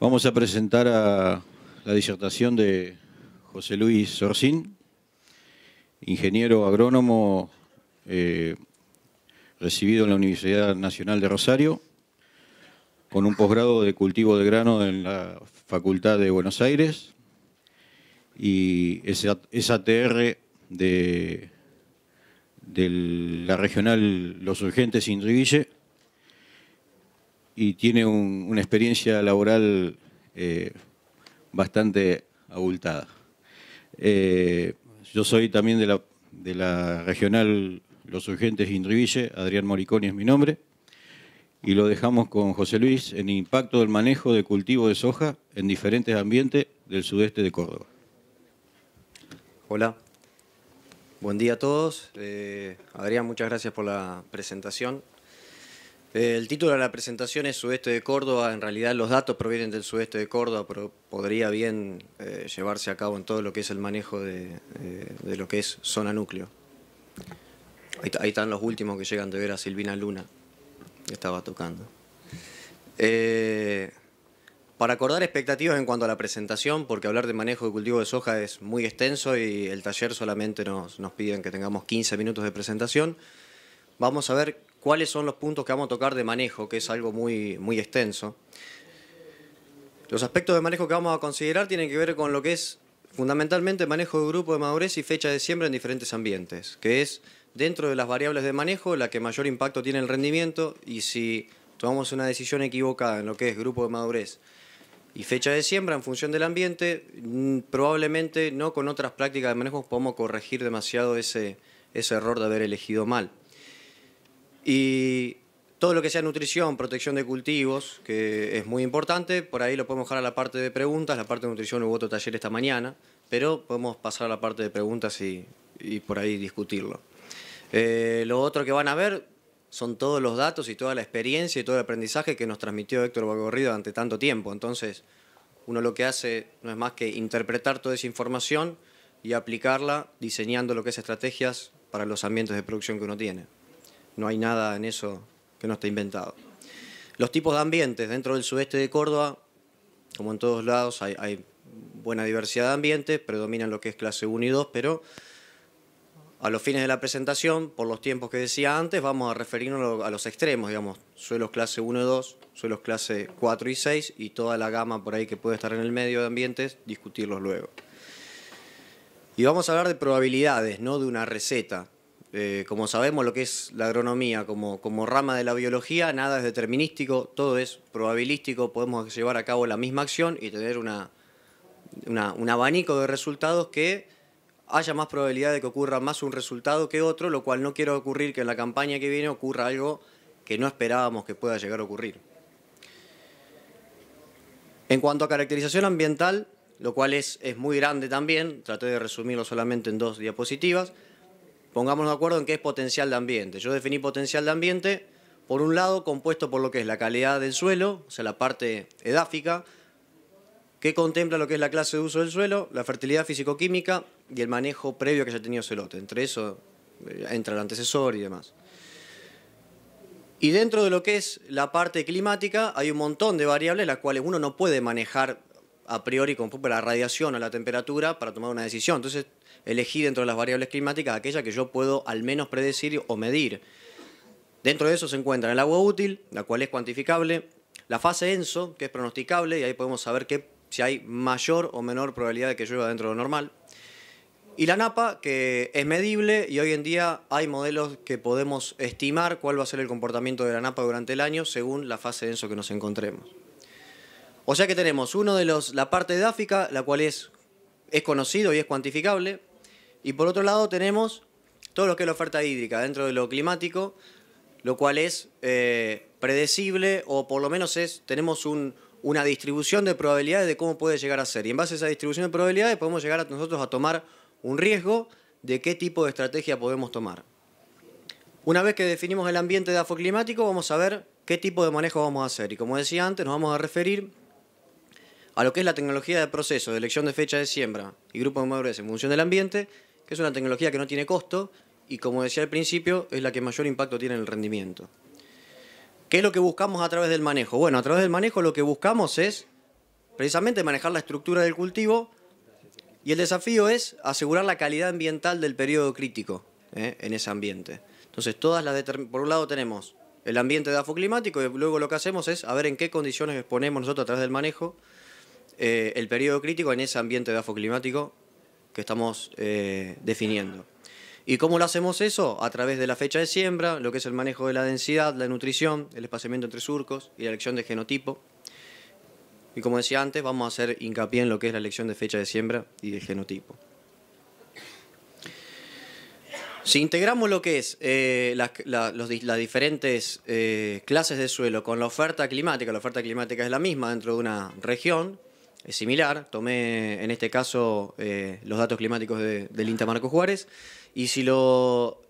Vamos a presentar a la disertación de José Luis Sorcín, ingeniero agrónomo eh, recibido en la Universidad Nacional de Rosario, con un posgrado de cultivo de grano en la Facultad de Buenos Aires y es ATR de, la regional Los Urgentes Intriguille y tiene una experiencia laboral eh, bastante abultada. Eh, yo soy también de la, regional Los Urgentes Indriville, Adrián Moriconi es mi nombre, y lo dejamos con José Luis en impacto del manejo de cultivo de soja en diferentes ambientes del sudeste de Córdoba. Hola, buen día a todos. Eh, Adrián, muchas gracias por la presentación. El título de la presentación es Sudeste de Córdoba, en realidad los datos provienen del sudeste de Córdoba, pero podría bien eh, llevarse a cabo en todo lo que es el manejo de, eh, lo que es zona núcleo. Ahí, están los últimos que llegan de ver a Silvina Luna, que estaba tocando. Eh, para acordar expectativas en cuanto a la presentación, porque hablar de manejo de cultivo de soja es muy extenso y el taller solamente nos, nos piden que tengamos 15 minutos de presentación, vamos a ver cuáles son los puntos que vamos a tocar de manejo, que es algo muy, muy extenso. Los aspectos de manejo que vamos a considerar tienen que ver con lo que es fundamentalmente manejo de grupo de madurez y fecha de siembra en diferentes ambientes, que es dentro de las variables de manejo la que mayor impacto tiene el rendimiento y si tomamos una decisión equivocada en lo que es grupo de madurez y fecha de siembra en función del ambiente, mm, probablemente no con otras prácticas de manejo podemos corregir demasiado ese, ese error de haber elegido mal. Y todo lo que sea nutrición, protección de cultivos, que es muy importante, por ahí lo podemos dejar a la parte de preguntas, la parte de nutrición hubo otro taller esta mañana, pero podemos pasar a la parte de preguntas y, por ahí discutirlo. Eh, lo otro que van a ver son todos los datos y toda la experiencia y todo el aprendizaje que nos transmitió Héctor Bagorrido durante tanto tiempo. Entonces, uno lo que hace no es más que interpretar toda esa información y aplicarla diseñando lo que es estrategias para los ambientes de producción que uno tiene no hay nada en eso que no esté inventado. Los tipos de ambientes, dentro del sudeste de Córdoba, como en todos lados, hay, buena diversidad de ambientes, predominan lo que es clase 1 y 2, pero a los fines de la presentación, por los tiempos que decía antes, vamos a referirnos a los extremos, digamos, suelos clase 1 y 2, suelos clase 4 y 6 y toda la gama por ahí que puede estar en el medio de ambientes, discutirlos luego. Y vamos a hablar de probabilidades, no de una receta. Eh, como sabemos lo que es la agronomía como, rama de la biología, nada es determinístico, todo es probabilístico, podemos llevar a cabo la misma acción y tener un abanico de resultados que haya más probabilidad de que ocurra más un resultado que otro, lo cual no quiere ocurrir que en la campaña que viene ocurra algo que no esperábamos que pueda llegar a ocurrir. En cuanto a caracterización ambiental, lo cual es, es muy grande también, traté de resumirlo solamente en dos diapositivas, pongámonos de acuerdo en qué es potencial de ambiente. Yo definí potencial de ambiente, por un lado, compuesto por lo que es la calidad del suelo, o sea, la parte edáfica, que contempla lo que es la clase de uso del suelo, la fertilidad físico-química y el manejo previo que haya tenido celote. Entre eso eh, entra el antecesor y demás. Y dentro de lo que es la parte climática hay un montón de variables las cuales uno no puede manejar a priori con la radiación o la temperatura para tomar una decisión. Entonces elegí dentro de las variables climáticas aquella que yo puedo al menos predecir o medir. Dentro de eso se encuentra el agua útil, la cual es cuantificable, la fase ENSO, que es pronosticable, y ahí podemos saber que, si hay mayor o menor probabilidad de que llueva dentro de lo normal. Y la napa, que es medible y hoy en día hay modelos que podemos estimar cuál va a ser el comportamiento de la napa durante el año según la fase ENSO que nos encontremos. O sea que tenemos uno de los, la parte África, la cual es, es conocido y es cuantificable, y por otro lado tenemos todo lo que es la oferta hídrica dentro de lo climático, lo cual es eh, predecible o por lo menos es, tenemos una distribución de probabilidades de cómo puede llegar a ser. Y en base a esa distribución de probabilidades podemos llegar a nosotros a tomar un riesgo de qué tipo de estrategia podemos tomar. Una vez que definimos el ambiente de afoclimático, vamos a ver qué tipo de manejo vamos a hacer. Y como decía antes, nos vamos a referir a lo que es la tecnología de proceso, de elección de fecha de siembra y grupo de madurez en función del ambiente, es una tecnología que no tiene costo y como decía al principio, es la que mayor impacto tiene en el rendimiento. ¿Qué es lo que buscamos a través del manejo? Bueno, a través del manejo lo que buscamos es precisamente manejar la estructura del cultivo y el desafío es asegurar la calidad ambiental del periodo crítico ¿eh? en ese ambiente. Entonces, todas las por un lado tenemos el ambiente de climático y luego lo que hacemos es a ver en qué condiciones exponemos nosotros a través del manejo eh, el periodo crítico en ese ambiente de climático que estamos eh, definiendo. ¿Y cómo lo hacemos eso? A través de la fecha de siembra, lo que es el manejo de la densidad, la nutrición, el espaciamiento entre surcos y la elección de genotipo. Y como decía antes, vamos a hacer hincapié en lo que es la elección de fecha de siembra y de genotipo. Si integramos lo que es eh, las, diferentes eh, clases de suelo con la oferta climática, la oferta climática es la misma dentro de una región, es similar. Tomé, en este caso, eh, los datos climáticos de, del INTA Marco Juárez. Y si lo.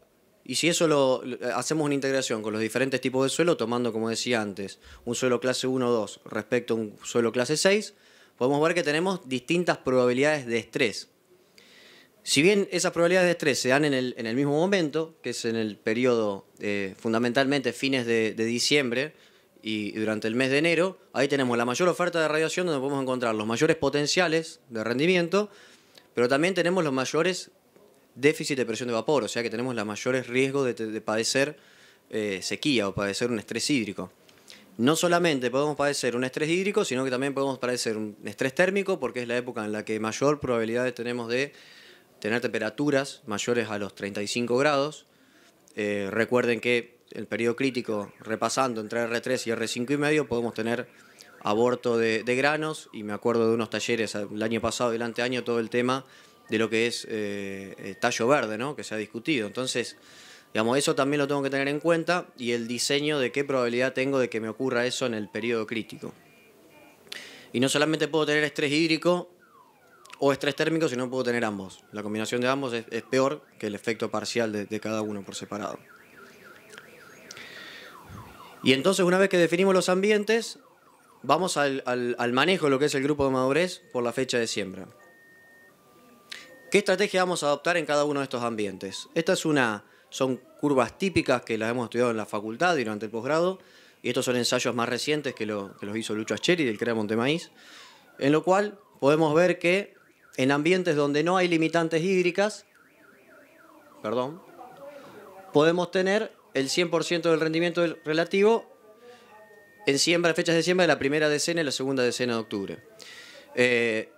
Y si eso lo, hacemos una integración con los diferentes tipos de suelo, tomando, como decía antes, un suelo clase 1 o 2 respecto a un suelo clase 6, podemos ver que tenemos distintas probabilidades de estrés. Si bien esas probabilidades de estrés se dan en el, mismo momento, que es en el periodo eh, fundamentalmente fines de diciembre, y durante el mes de enero, ahí tenemos la mayor oferta de radiación donde podemos encontrar los mayores potenciales de rendimiento, pero también tenemos los mayores déficit de presión de vapor, o sea que tenemos los mayores riesgos de, padecer eh, sequía o padecer un estrés hídrico. No solamente podemos padecer un estrés hídrico, sino que también podemos padecer un estrés térmico, porque es la época en la que mayor probabilidad tenemos de tener temperaturas mayores a los 35 grados. Eh, recuerden que el periodo crítico, repasando entre R3 y R5 y medio, podemos tener aborto de, granos y me acuerdo de unos talleres el año pasado y el anteaño todo el tema de lo que es eh, eh, tallo verde, que se ha discutido. Entonces, digamos, eso también lo tengo que tener en cuenta y el diseño de qué probabilidad tengo de que me ocurra eso en el periodo crítico. Y no solamente puedo tener estrés hídrico o estrés térmico, sino puedo tener ambos. La combinación de ambos es, peor que el efecto parcial de cada uno por separado. Y entonces una vez que definimos los ambientes, vamos al, manejo de lo que es el grupo de madurez por la fecha de siembra. ¿Qué estrategia vamos a adoptar en cada uno de estos ambientes? Estas son curvas típicas que las hemos estudiado en la facultad y durante el posgrado, y estos son ensayos más recientes que, los hizo Lucho Ascheri del CREA Maíz, en lo cual podemos ver que en ambientes donde no hay limitantes hídricas, perdón, podemos tener el 100% del rendimiento relativo en siembra, fechas de siembra de la primera decena y la segunda decena de octubre. Eh,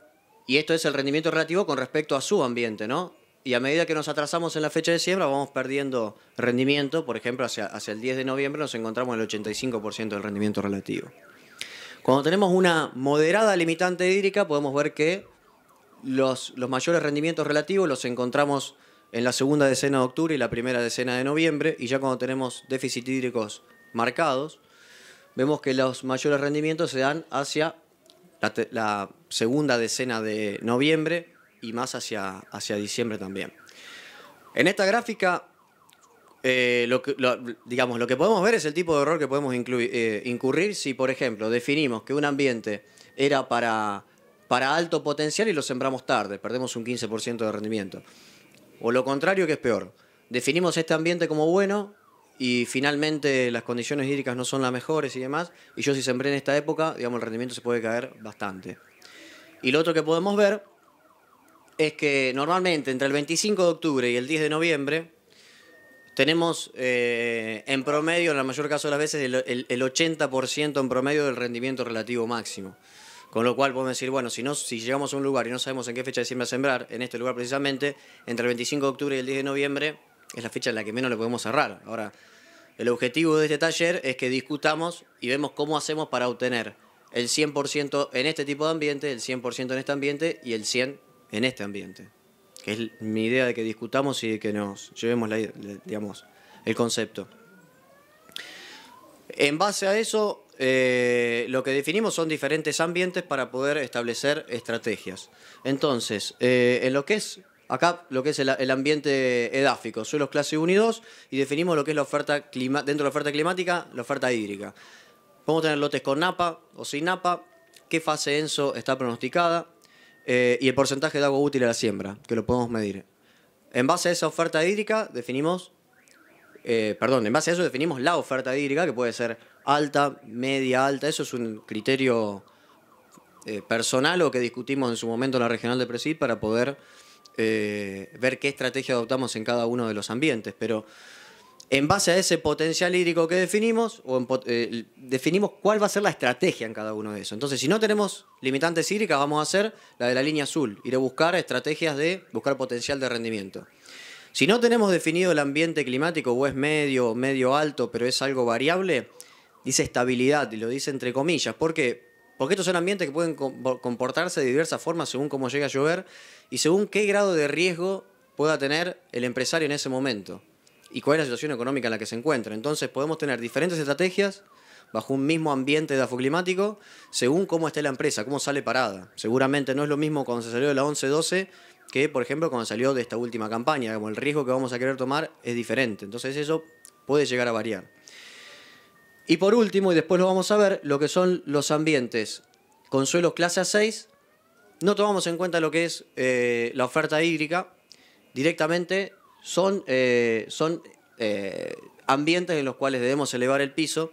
y esto es el rendimiento relativo con respecto a su ambiente, ¿no? Y a medida que nos atrasamos en la fecha de siembra, vamos perdiendo rendimiento. Por ejemplo, hacia, hacia el 10 de noviembre nos encontramos en el 85% del rendimiento relativo. Cuando tenemos una moderada limitante hídrica, podemos ver que los, los mayores rendimientos relativos los encontramos en la segunda decena de octubre y la primera decena de noviembre, y ya cuando tenemos déficit hídricos marcados, vemos que los mayores rendimientos se dan hacia la, segunda decena de noviembre y más hacia, diciembre también. En esta gráfica, eh, lo, que, digamos, lo que podemos ver es el tipo de error que podemos eh, incurrir si, por ejemplo, definimos que un ambiente era para alto potencial y lo sembramos tarde, perdemos un 15% de rendimiento. O lo contrario, que es peor. Definimos este ambiente como bueno y finalmente las condiciones hídricas no son las mejores y demás. Y yo si sembré en esta época, digamos, el rendimiento se puede caer bastante. Y lo otro que podemos ver es que normalmente entre el 25 de octubre y el 10 de noviembre tenemos eh, en promedio, en la mayor caso de las veces, el 80% en promedio del rendimiento relativo máximo. Con lo cual podemos decir, bueno, si, no, si llegamos a un lugar y no sabemos en qué fecha de a sembrar, en este lugar precisamente, entre el 25 de octubre y el 10 de noviembre es la fecha en la que menos lo podemos cerrar. Ahora, el objetivo de este taller es que discutamos y vemos cómo hacemos para obtener el 100% en este tipo de ambiente, el 100% en este ambiente y el 100% en este ambiente. es mi idea de que discutamos y de que nos llevemos digamos, el concepto. En base a eso, eh, lo que definimos son diferentes ambientes para poder establecer estrategias. Entonces, eh, en lo que es acá, lo que es el, ambiente edáfico, suelos clase 1 y 2, y definimos lo que es la oferta dentro de la oferta climática, la oferta hídrica. Podemos tener lotes con napa o sin napa, qué fase ENSO está pronosticada eh, y el porcentaje de agua útil a la siembra, que lo podemos medir. En base a esa oferta hídrica definimos, perdón, en base a eso definimos la oferta hídrica, que puede ser alta, media, alta. Eso es un criterio eh, personal o que discutimos en su momento en la regional de Presid para poder eh, ver qué estrategia adoptamos en cada uno de los ambientes. Pero en base a ese potencial hídrico que definimos, o eh, definimos cuál va a ser la estrategia en cada uno de esos. Entonces, si no tenemos limitantes hídricas, vamos a hacer la de la línea azul, ir a buscar estrategias de buscar potencial de rendimiento. Si no tenemos definido el ambiente climático o es medio, medio alto, pero es algo variable, dice estabilidad, y lo dice entre comillas. ¿Por qué? Porque estos son ambientes que pueden comportarse de diversas formas según cómo llega a llover y según qué grado de riesgo pueda tener el empresario en ese momento y cuál es la situación económica en la que se encuentra. Entonces podemos tener diferentes estrategias bajo un mismo ambiente de afoclimático según cómo está la empresa, cómo sale parada. Seguramente no es lo mismo cuando se salió de la 11-12 que, por ejemplo, cuando salió de esta última campaña. Como el riesgo que vamos a querer tomar es diferente. Entonces eso puede llegar a variar. Y por último, y después lo vamos a ver, lo que son los ambientes con suelos clase A6, no tomamos en cuenta lo que es eh, la oferta hídrica, directamente son, eh, son eh, ambientes en los cuales debemos elevar el piso.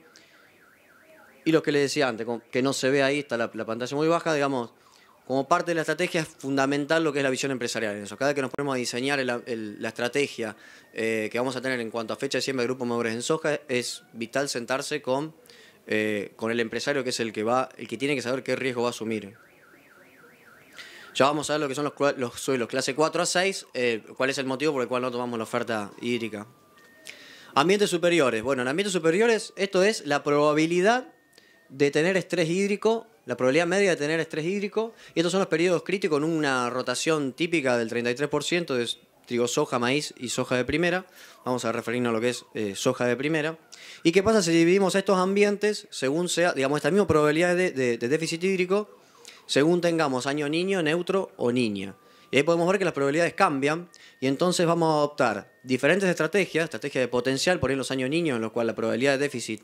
Y lo que les decía antes, que no se ve ahí, está la, la pantalla muy baja, digamos, como parte de la estrategia es fundamental lo que es la visión empresarial Cada vez que nos ponemos a diseñar la estrategia eh, que vamos a tener en cuanto a fecha de siembra de grupos mejores en soja, es vital sentarse con, eh, con el empresario que es el que va, el que tiene que saber qué riesgo va a asumir. Ya vamos a ver lo que son los, suelos clase 4 a 6, eh, cuál es el motivo por el cual no tomamos la oferta hídrica. Ambientes superiores. Bueno, en ambientes superiores esto es la probabilidad de tener estrés hídrico la probabilidad media de tener estrés hídrico. Y estos son los periodos críticos en una rotación típica del 33% de trigo, soja, maíz y soja de primera. Vamos a referirnos a lo que es eh, soja de primera. ¿Y qué pasa si dividimos estos ambientes según sea, digamos, esta misma probabilidad de, déficit hídrico, según tengamos año niño, neutro o niña? Y ahí podemos ver que las probabilidades cambian y entonces vamos a adoptar diferentes estrategias, estrategias de potencial por ejemplo los años niños en los cuales la probabilidad de déficit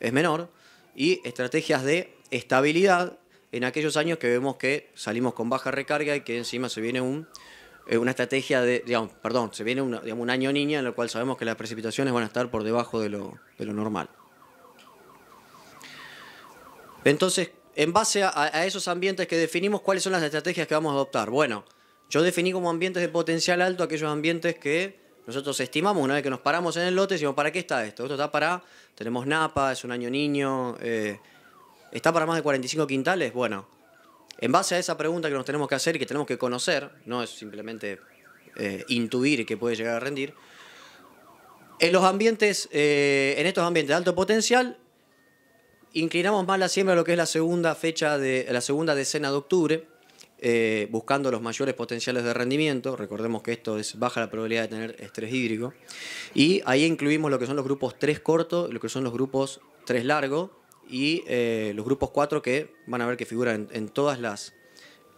es menor y estrategias de estabilidad en aquellos años que vemos que salimos con baja recarga y que encima se viene eh, una estrategia de, perdón, se viene un año niña en el cual sabemos que las precipitaciones van a estar por debajo de lo, normal. Entonces, en base a, esos ambientes que definimos, ¿cuáles son las estrategias que vamos a adoptar? Bueno, yo definí como ambientes de potencial alto aquellos ambientes que nosotros estimamos una vez que nos paramos en el lote, decimos, ¿para qué está esto? Esto está para, tenemos Napa, es un año niño. Eh, ¿Está para más de 45 quintales? Bueno, en base a esa pregunta que nos tenemos que hacer y que tenemos que conocer, no es simplemente eh, intuir que puede llegar a rendir, en los ambientes, eh, en estos ambientes de alto potencial, inclinamos más la siembra a lo que es la segunda fecha de la segunda decena de octubre, eh, buscando los mayores potenciales de rendimiento. Recordemos que esto es baja la probabilidad de tener estrés hídrico. Y ahí incluimos lo que son los grupos 3 cortos, lo que son los grupos 3 largos, y eh, los grupos 4 que van a ver que figuran en, todas las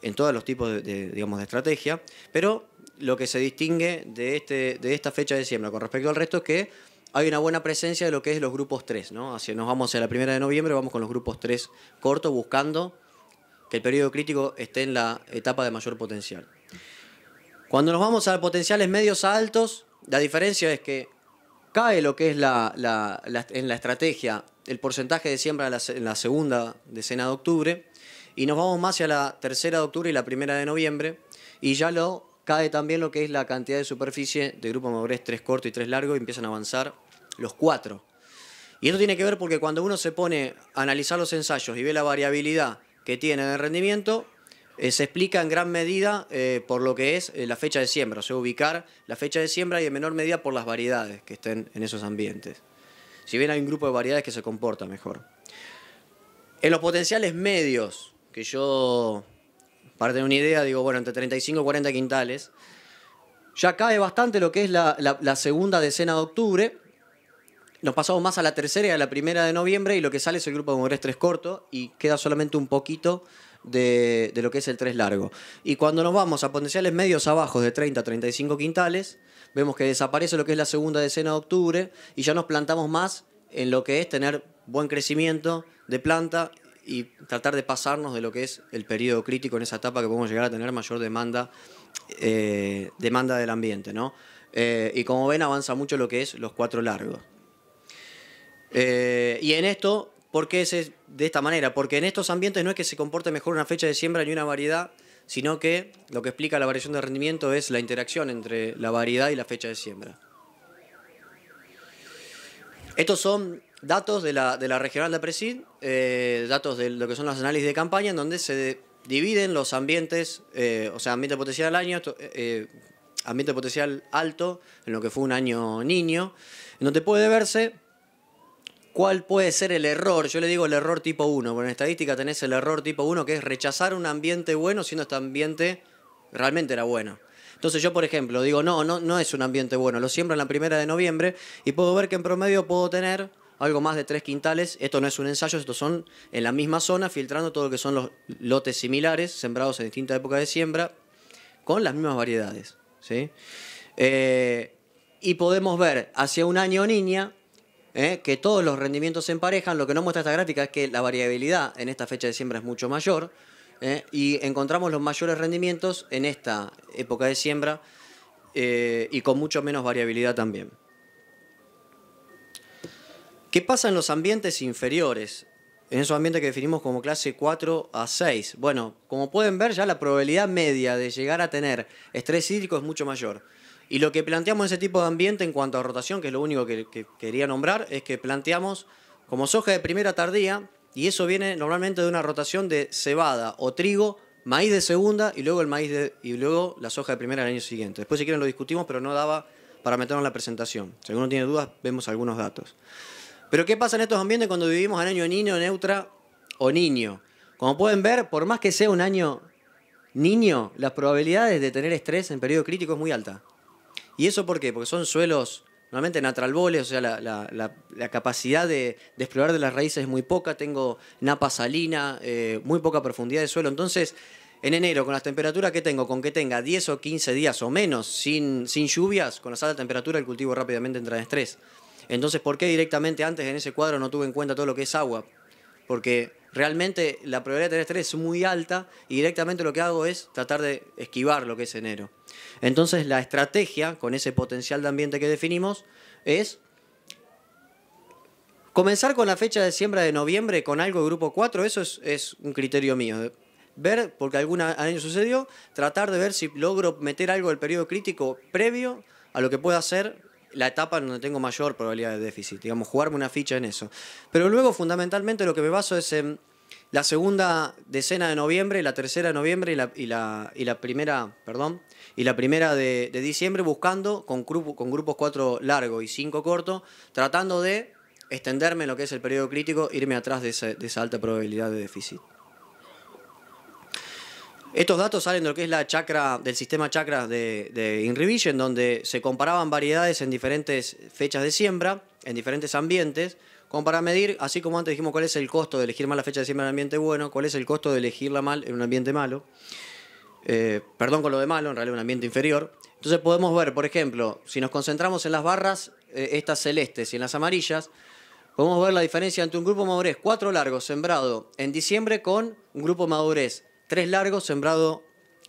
en todos los tipos de, digamos, de estrategia, pero lo que se distingue de, este, de esta fecha de diciembre con respecto al resto es que hay una buena presencia de lo que es los grupos 3, ¿no? Así nos vamos a la primera de noviembre, vamos con los grupos 3 cortos, buscando que el periodo crítico esté en la etapa de mayor potencial. Cuando nos vamos a potenciales medios a altos, la diferencia es que cae lo que es la, en la estrategia el porcentaje de siembra en la segunda decena de octubre y nos vamos más hacia la tercera de octubre y la primera de noviembre y ya lo cae también lo que es la cantidad de superficie de grupo madurez tres corto y tres largo y empiezan a avanzar los cuatro. Y esto tiene que ver porque cuando uno se pone a analizar los ensayos y ve la variabilidad que tiene de rendimiento, eh, se explica en gran medida eh, por lo que es eh, la fecha de siembra, o sea, ubicar la fecha de siembra y en menor medida por las variedades que estén en esos ambientes. Si bien hay un grupo de variedades que se comporta mejor. En los potenciales medios, que yo, parte de una idea, digo, bueno, entre 35 y 40 quintales, ya cae bastante lo que es la, segunda decena de octubre, nos pasamos más a la tercera y a la primera de noviembre y lo que sale es el grupo de mujeres tres corto y queda solamente un poquito de, lo que es el tres largo. Y cuando nos vamos a potenciales medios abajo de 30 a 35 quintales, vemos que desaparece lo que es la segunda decena de octubre y ya nos plantamos más en lo que es tener buen crecimiento de planta y tratar de pasarnos de lo que es el periodo crítico en esa etapa que podemos llegar a tener mayor demanda, eh, demanda del ambiente. ¿no? Eh, y como ven avanza mucho lo que es los cuatro largos. Eh, y en esto ¿Por qué es de esta manera? Porque en estos ambientes no es que se comporte mejor una fecha de siembra ni una variedad, sino que lo que explica la variación de rendimiento es la interacción entre la variedad y la fecha de siembra. Estos son datos de la, regional de Presid, eh, datos de lo que son los análisis de campaña, en donde se dividen los ambientes, eh, o sea, ambiente potencial año, eh, ambiente potencial alto, en lo que fue un año niño, en donde puede verse ¿Cuál puede ser el error? Yo le digo el error tipo 1. Bueno, en estadística tenés el error tipo 1, que es rechazar un ambiente bueno siendo este ambiente realmente era bueno. Entonces yo, por ejemplo, digo, no, no, no es un ambiente bueno. Lo siembro en la primera de noviembre y puedo ver que en promedio puedo tener algo más de tres quintales. Esto no es un ensayo, estos son en la misma zona, filtrando todo lo que son los lotes similares, sembrados en distintas épocas de siembra, con las mismas variedades. ¿sí? Eh, y podemos ver hacia un año niña ¿eh? que todos los rendimientos se emparejan. Lo que no muestra esta gráfica es que la variabilidad en esta fecha de siembra es mucho mayor ¿eh? y encontramos los mayores rendimientos en esta época de siembra eh, y con mucho menos variabilidad también. ¿Qué pasa en los ambientes inferiores? En esos ambientes que definimos como clase 4 a 6. Bueno, como pueden ver ya la probabilidad media de llegar a tener estrés hídrico es mucho mayor. Y lo que planteamos en ese tipo de ambiente en cuanto a rotación, que es lo único que, quería nombrar, es que planteamos como soja de primera tardía, y eso viene normalmente de una rotación de cebada o trigo, maíz de segunda y luego el maíz y luego la soja de primera el año siguiente. Después si quieren lo discutimos, pero no daba para meternos en la presentación. Si alguno tiene dudas, vemos algunos datos. Pero ¿qué pasa en estos ambientes cuando vivimos en año niño, neutra o niño? Como pueden ver, por más que sea un año niño, las probabilidades de tener estrés en periodo crítico es muy alta. ¿Y eso por qué? Porque son suelos normalmente natralboles, o sea, la, capacidad de, explorar de las raíces es muy poca, tengo napa salina, eh, muy poca profundidad de suelo, entonces... En enero, con las temperaturas que tengo, con que tenga 10 o 15 días o menos sin, sin lluvias, con la alta temperatura el cultivo rápidamente entra en estrés. Entonces, ¿por qué directamente antes en ese cuadro no tuve en cuenta todo lo que es agua? Porque realmente la probabilidad de tener estrés es muy alta y directamente lo que hago es tratar de esquivar lo que es enero. Entonces la estrategia con ese potencial de ambiente que definimos es comenzar con la fecha de siembra de noviembre con algo de grupo 4, eso es, un criterio mío. Ver, porque algún año sucedió, tratar de ver si logro meter algo del periodo crítico previo a lo que pueda ser la etapa donde tengo mayor probabilidad de déficit, digamos, jugarme una ficha en eso. Pero luego fundamentalmente lo que me baso es en la segunda decena de noviembre, la tercera de noviembre y la, primera, perdón, y la primera de, diciembre buscando con, grupos cuatro largos y cinco cortos, tratando de extenderme lo que es el periodo crítico, irme atrás de esa, alta probabilidad de déficit. Estos datos salen de lo que es la chacra, del sistema chakra de, de InRevision, donde se comparaban variedades en diferentes fechas de siembra, en diferentes ambientes, como para medir, así como antes dijimos cuál es el costo de elegir mal la fecha de siembra en un ambiente bueno, cuál es el costo de elegirla mal en un ambiente malo. Eh, perdón con lo de malo, en realidad un ambiente inferior. Entonces podemos ver, por ejemplo, si nos concentramos en las barras, eh, estas celestes y en las amarillas, podemos ver la diferencia entre un grupo madurez cuatro largos sembrado en diciembre con un grupo madurez tres largos sembrado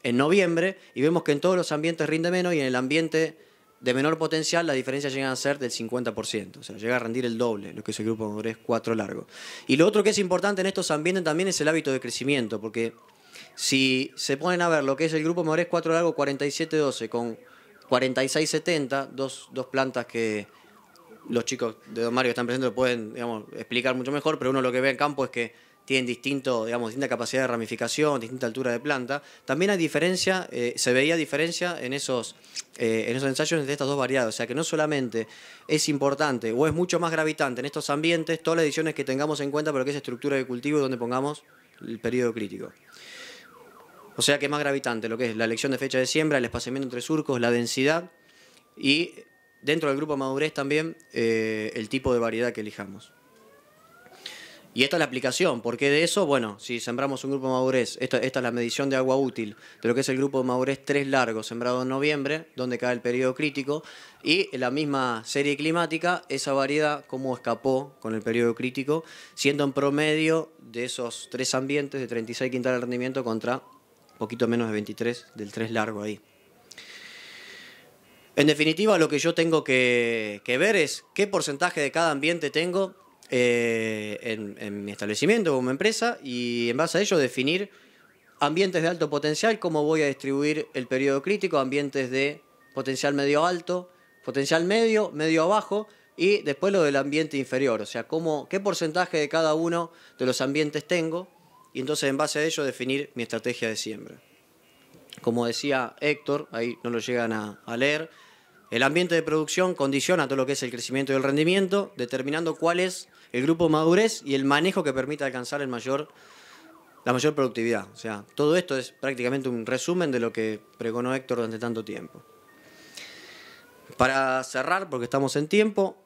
en noviembre y vemos que en todos los ambientes rinde menos y en el ambiente de menor potencial, la diferencia llega a ser del 50%, o sea, llega a rendir el doble, lo que es el grupo de 4 largo. Y lo otro que es importante en estos ambientes también es el hábito de crecimiento, porque si se ponen a ver lo que es el grupo de 4 largo 47-12 con 46-70, dos, dos plantas que los chicos de Don Mario que están presentes lo pueden digamos, explicar mucho mejor, pero uno lo que ve en campo es que tienen distinto, digamos, distinta capacidad de ramificación, distinta altura de planta. También hay diferencia, eh, se veía diferencia en esos, eh, en ensayos entre estas dos variedades, O sea que no solamente es importante o es mucho más gravitante en estos ambientes todas las ediciones que tengamos en cuenta pero que es estructura de cultivo y donde pongamos el periodo crítico. O sea que es más gravitante lo que es la elección de fecha de siembra, el espaciamiento entre surcos, la densidad y dentro del grupo madurez también eh, el tipo de variedad que elijamos. Y esta es la aplicación, porque de eso, bueno, si sembramos un grupo de madurez, esta, es la medición de agua útil de lo que es el grupo de madurez 3 largo, sembrado en noviembre, donde cae el periodo crítico, y la misma serie climática, esa variedad, cómo escapó con el periodo crítico, siendo en promedio de esos tres ambientes de 36 quintales de rendimiento contra poquito menos de 23 del 3 largo ahí. En definitiva, lo que yo tengo que ver es qué porcentaje de cada ambiente tengo eh, en, mi establecimiento como empresa y en base a ello definir ambientes de alto potencial, cómo voy a distribuir el periodo crítico, ambientes de potencial medio alto, potencial medio, medio abajo y después lo del ambiente inferior, o sea, cómo, qué porcentaje de cada uno de los ambientes tengo y entonces en base a ello definir mi estrategia de siembra. Como decía Héctor, ahí no lo llegan a, a leer, el ambiente de producción condiciona todo lo que es el crecimiento y el rendimiento, determinando cuál es el grupo madurez y el manejo que permite alcanzar el mayor, la mayor productividad. O sea, todo esto es prácticamente un resumen de lo que pregonó Héctor durante tanto tiempo. Para cerrar, porque estamos en tiempo,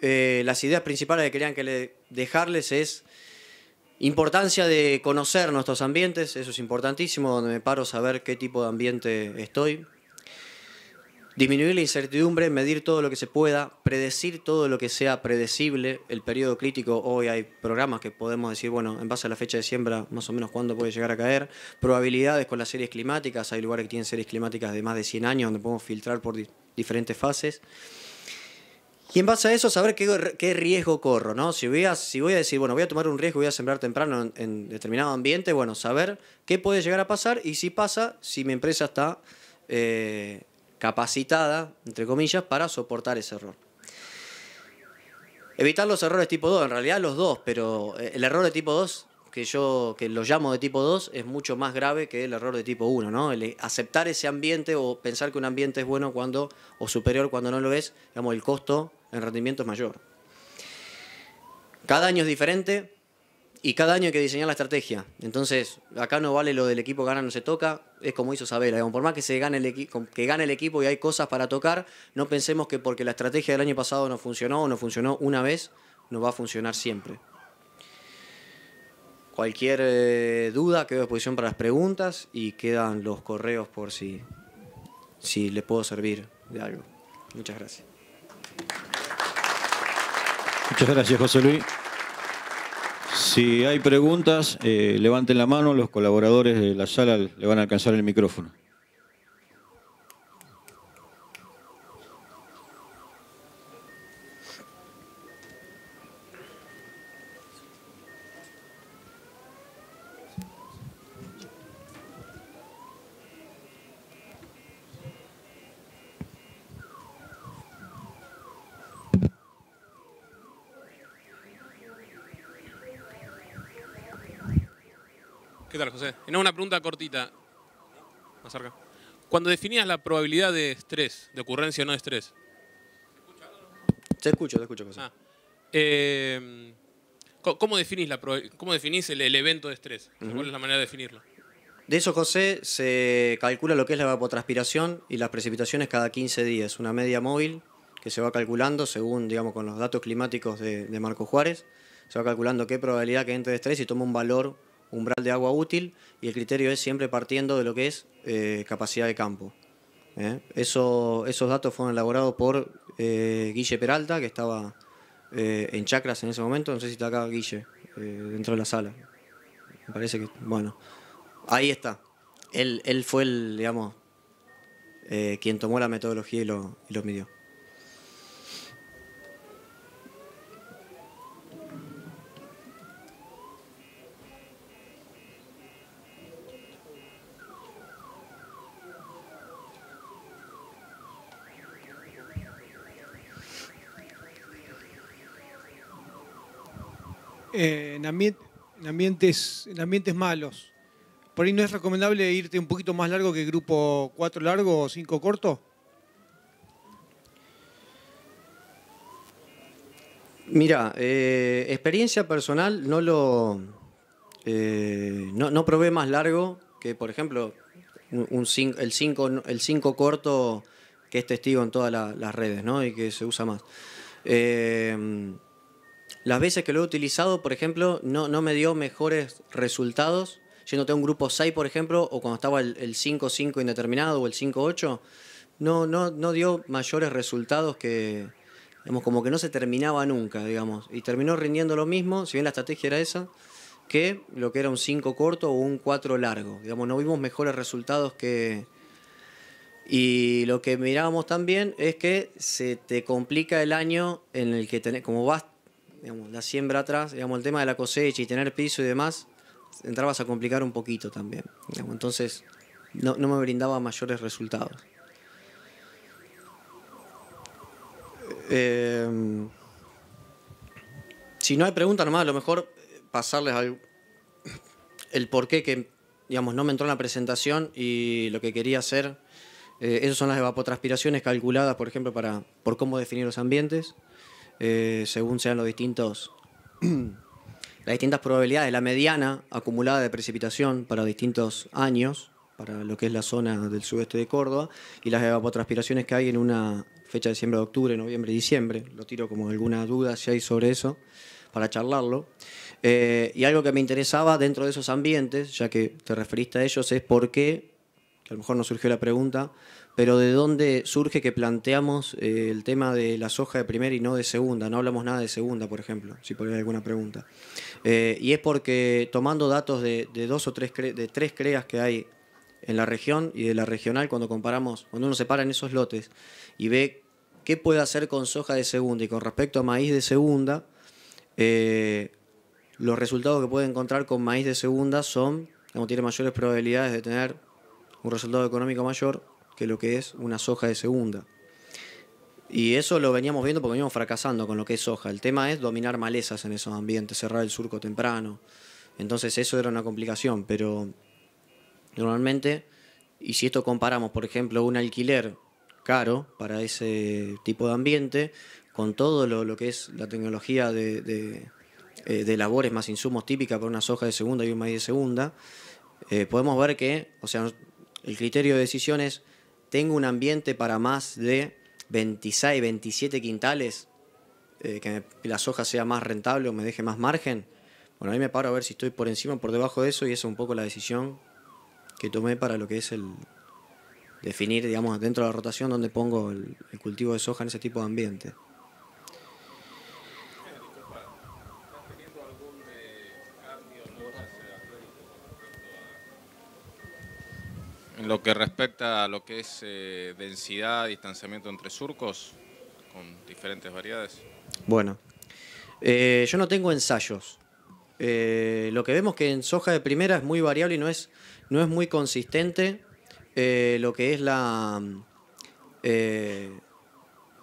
eh, las ideas principales que querían que le, dejarles es importancia de conocer nuestros ambientes, eso es importantísimo, donde me paro saber qué tipo de ambiente estoy, Disminuir la incertidumbre, medir todo lo que se pueda, predecir todo lo que sea predecible, el periodo crítico, hoy hay programas que podemos decir, bueno, en base a la fecha de siembra, más o menos cuándo puede llegar a caer, probabilidades con las series climáticas, hay lugares que tienen series climáticas de más de 100 años donde podemos filtrar por diferentes fases. Y en base a eso, saber qué, riesgo corro, ¿no? Si voy, a, si voy a decir, bueno, voy a tomar un riesgo, voy a sembrar temprano en, determinado ambiente, bueno, saber qué puede llegar a pasar y si pasa, si mi empresa está... Eh, capacitada, entre comillas, para soportar ese error. Evitar los errores tipo 2, en realidad los dos, pero eh, el error de tipo 2, que yo que lo llamo de tipo 2, es mucho más grave que el error de tipo 1, ¿no? Eh, aceptar ese ambiente o pensar que un ambiente es bueno cuando, o superior cuando no lo es, digamos, el costo en rendimiento es mayor. Cada año es diferente, y cada año hay que diseñar la estrategia. Entonces, acá no vale lo del equipo gana no se toca, es como hizo Sabela. por más que se gane el equipo, que gane el equipo y hay cosas para tocar, no pensemos que porque la estrategia del año pasado no funcionó o no funcionó una vez, no va a funcionar siempre. Cualquier eh, duda quedo a disposición para las preguntas y quedan los correos por si, si le puedo servir de algo. Muchas gracias. Muchas gracias, José Luis. Si hay preguntas, eh, levanten la mano, los colaboradores de la sala le van a alcanzar el micrófono. ¿Qué tal, José? En una pregunta cortita. Más cerca. Cuando definías la probabilidad de estrés, de ocurrencia o no de estrés. Te escucho, te escucho, José. Ah. Em, ¿Cómo definís, la, cómo definís el, evento de estrés? ¿Cuál es la manera de definirlo? De eso, José, se calcula lo que es la evapotranspiración y las precipitaciones cada 15 días. Una media móvil que se va calculando según, digamos, con los datos climáticos de, de Marco Juárez. Se va calculando qué probabilidad que entre de estrés y toma un valor umbral de agua útil y el criterio es siempre partiendo de lo que es eh, capacidad de campo. ¿eh? esos datos fueron elaborados por eh, Guille Peralta, que estaba en Chacras en ese momento, no sé si está acá Guille, dentro de la sala. Me parece que, bueno, ahí está. Él, fue el, digamos, quien tomó la metodología y lo, y lo midió. Eh, en, ambientes, malos, ¿por ahí no es recomendable irte un poquito más largo que grupo 4 largo o 5 corto? Mira, eh, experiencia personal no lo. Eh, no, no, probé más largo que, por ejemplo, el 5 el corto que es testigo en todas las redes ¿no? y que se usa más. Las veces que lo he utilizado, por ejemplo, no, no me dio mejores resultados yéndote a un grupo 6, por ejemplo, o cuando estaba el 5-5 indeterminado o el 5-8, no, no, no dio mayores resultados que, digamos, como que no se terminaba nunca, digamos. Y terminó rindiendo lo mismo, si bien la estrategia era esa, que lo que era un 5 corto o un 4 largo. Digamos, no vimos mejores resultados que... Y lo que mirábamos también es que se te complica el año en el que tenés, como vas la siembra atrás, digamos, el tema de la cosecha y tener piso y demás, entrabas a complicar un poquito también. entonces no, me brindaba mayores resultados. Em, si no hay preguntas nomás, a lo mejor eh, pasarles al, el porqué que digamos, no me entró en la presentación y lo que quería hacer, eh, esas son las evapotranspiraciones calculadas, por ejemplo, para, por cómo definir los ambientes. Eh, según sean los distintos, las distintas probabilidades, la mediana acumulada de precipitación para distintos años, para lo que es la zona del sudeste de Córdoba, y las evapotranspiraciones que hay en una fecha de diciembre de octubre, noviembre y diciembre. Lo tiro como alguna duda si hay sobre eso, para charlarlo. Eh, y algo que me interesaba dentro de esos ambientes, ya que te referiste a ellos, es por qué, que a lo mejor nos surgió la pregunta, pero ¿de dónde surge que planteamos eh, el tema de la soja de primera y no de segunda? No hablamos nada de segunda, por ejemplo, si por alguna pregunta. Eh, y es porque tomando datos de, dos o tres, de tres creas que hay en la región y de la regional, cuando comparamos, cuando uno separa en esos lotes y ve qué puede hacer con soja de segunda y con respecto a maíz de segunda, eh, los resultados que puede encontrar con maíz de segunda son, como tiene mayores probabilidades de tener un resultado económico mayor, lo que es una soja de segunda. Y eso lo veníamos viendo porque veníamos fracasando con lo que es soja. El tema es dominar malezas en esos ambientes, cerrar el surco temprano. Entonces eso era una complicación, pero normalmente, y si esto comparamos, por ejemplo, un alquiler caro para ese tipo de ambiente, con todo lo, que es la tecnología eh, de, labores más insumos típica para una soja de segunda y un maíz de segunda, eh, podemos ver que, o sea, el criterio de decisión es tengo un ambiente para más de 26, 27 quintales, eh, que la soja sea más rentable o me deje más margen, bueno, mí me paro a ver si estoy por encima o por debajo de eso y esa es un poco la decisión que tomé para lo que es el definir, digamos, dentro de la rotación donde pongo el cultivo de soja en ese tipo de ambiente. En lo que respecta a lo que es eh, densidad, distanciamiento entre surcos, con diferentes variedades. Bueno, eh, yo no tengo ensayos. Eh, lo que vemos que en soja de primera es muy variable y no es, no es muy consistente lo que es la...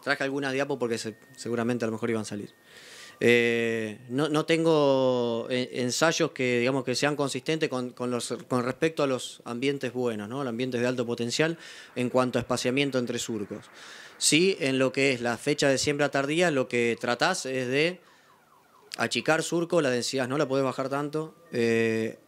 traje algunas diapos porque seguramente a lo mejor iban a salir. Eh, no, tengo eh, ensayos que, digamos, que sean consistentes con, los, con respecto a los ambientes buenos, ¿no? los ambientes de alto potencial en cuanto a espaciamiento entre surcos. Sí, en lo que es la fecha de siembra tardía, lo que tratás es de achicar surco, la densidad no la podés bajar tanto. Eh,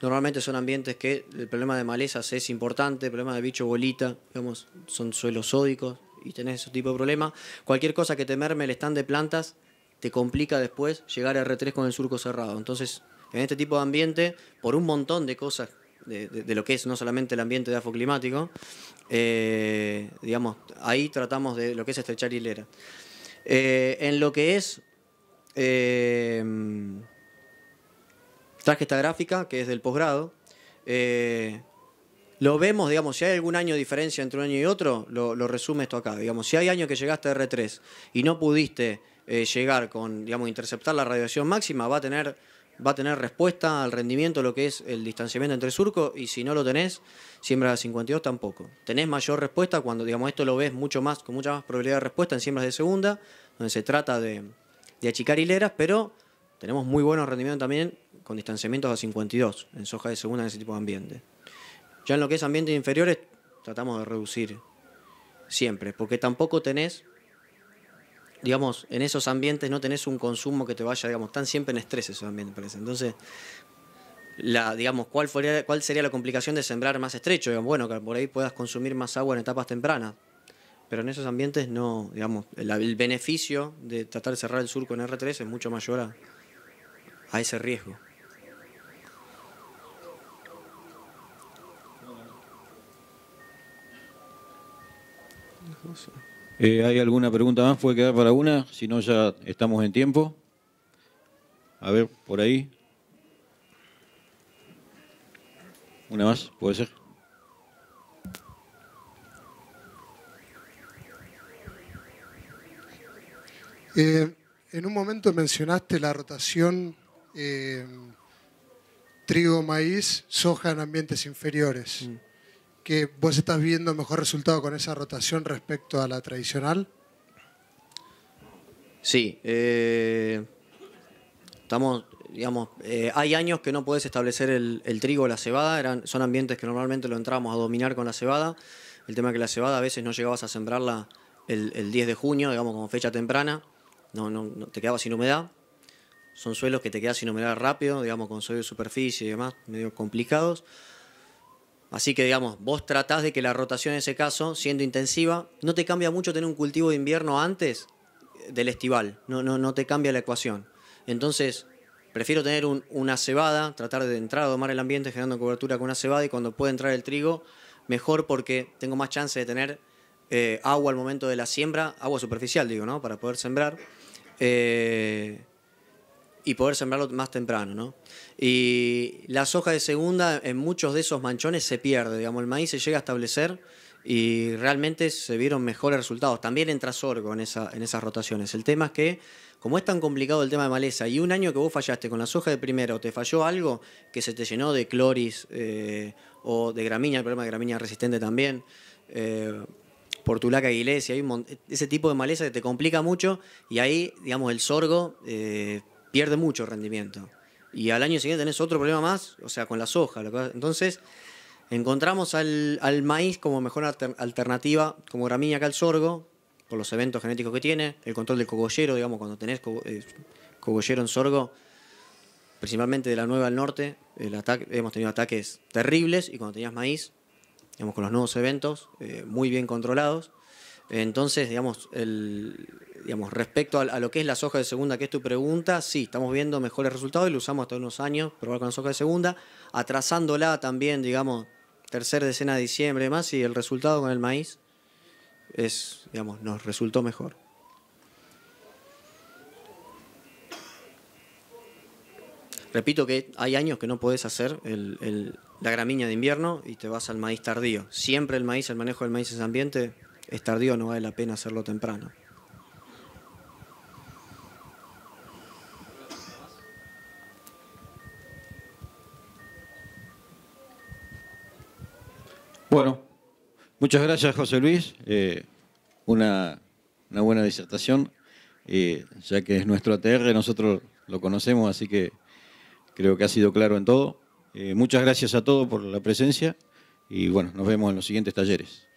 normalmente son ambientes que el problema de malezas es importante, el problema de bicho bolita, digamos, son suelos sódicos y tenés ese tipo de problemas. Cualquier cosa que temerme el stand de plantas te complica después llegar a R3 con el surco cerrado. Entonces, en este tipo de ambiente, por un montón de cosas de, lo que es no solamente el ambiente de afoclimático, eh, digamos, ahí tratamos de lo que es estrechar hilera. Eh, en lo que es, eh, traje esta gráfica, que es del posgrado, eh, lo vemos, digamos, si hay algún año de diferencia entre un año y otro, lo, lo resume esto acá. Digamos, si hay años que llegaste a R3 y no pudiste eh, llegar con, digamos, interceptar la radiación máxima, va a tener va a tener respuesta al rendimiento lo que es el distanciamiento entre surcos, y si no lo tenés, siembra a 52 tampoco. Tenés mayor respuesta cuando, digamos, esto lo ves mucho más, con mucha más probabilidad de respuesta en siembras de segunda, donde se trata de, achicar hileras, pero tenemos muy buenos rendimientos también con distanciamientos a 52 en soja de segunda en ese tipo de ambiente. Ya en lo que es ambientes inferiores, tratamos de reducir siempre, porque tampoco tenés digamos, en esos ambientes no tenés un consumo que te vaya, digamos, están siempre en estrés esos ambientes, parece. Entonces, la, digamos, ¿cuál, sería la complicación de sembrar más estrecho? Digamos, bueno, que por ahí puedas consumir más agua en etapas tempranas. Pero en esos ambientes no, digamos, el, beneficio de tratar de cerrar el surco en R3 es mucho mayor a, ese riesgo. Eh, ¿Hay alguna pregunta más? ¿Puede quedar para una? Si no, ya estamos en tiempo. A ver, por ahí. Una más, puede ser. Eh, en un momento mencionaste la rotación eh, trigo, maíz, soja en ambientes inferiores. Mm que vos estás viendo mejor resultado con esa rotación respecto a la tradicional? Sí. Eh, estamos, digamos, eh, hay años que no puedes establecer el, trigo o la cebada, eran, son ambientes que normalmente lo entrábamos a dominar con la cebada. El tema es que la cebada a veces no llegabas a sembrarla el, 10 de junio, digamos, como fecha temprana, no, no, te quedabas sin humedad. Son suelos que te quedas sin humedad rápido, digamos, con suelo de superficie y demás, medio complicados. Así que, digamos, vos tratás de que la rotación en ese caso, siendo intensiva, no te cambia mucho tener un cultivo de invierno antes del estival. No, no, no te cambia la ecuación. Entonces, prefiero tener una cebada, tratar de entrar a domar el ambiente generando cobertura con una cebada y cuando pueda entrar el trigo, mejor porque tengo más chance de tener eh, agua al momento de la siembra, agua superficial, digo, ¿no? Para poder sembrar. Eh, y poder sembrarlo más temprano, ¿no? Y la soja de segunda en muchos de esos manchones se pierde, digamos, el maíz se llega a establecer y realmente se vieron mejores resultados. También entra sorgo en, esa, en esas rotaciones. El tema es que, como es tan complicado el tema de maleza y un año que vos fallaste con la soja de primera, o te falló algo que se te llenó de cloris eh, o de gramínea, el problema de gramínea resistente también. Eh, portulaca e laca y hay ese tipo de maleza que te complica mucho y ahí, digamos, el sorgo eh, pierde mucho rendimiento. Y al año siguiente tenés otro problema más, o sea, con la soja. Entonces, encontramos al, maíz como mejor alternativa, como gramínea acá al sorgo, por los eventos genéticos que tiene, el control del cogollero, digamos, cuando tenés eh, cogollero en sorgo, principalmente de la nueva al norte, el ataque, hemos tenido ataques terribles y cuando tenías maíz, digamos, con los nuevos eventos, eh, muy bien controlados. Entonces, digamos, el, digamos respecto a, lo que es la soja de segunda, que es tu pregunta, sí, estamos viendo mejores resultados y lo usamos hasta unos años, probar con la soja de segunda, atrasándola también, digamos, tercera decena de diciembre y demás, y el resultado con el maíz es, digamos, nos resultó mejor. Repito que hay años que no puedes hacer la gramínea de invierno y te vas al maíz tardío. Siempre el maíz, el manejo del maíz es ambiente, es tardío, no vale la pena hacerlo temprano. Bueno, muchas gracias José Luis. Eh, una, buena disertación, eh, ya que es nuestro ATR, nosotros lo conocemos, así que creo que ha sido claro en todo. Eh, muchas gracias a todos por la presencia y bueno, nos vemos en los siguientes talleres.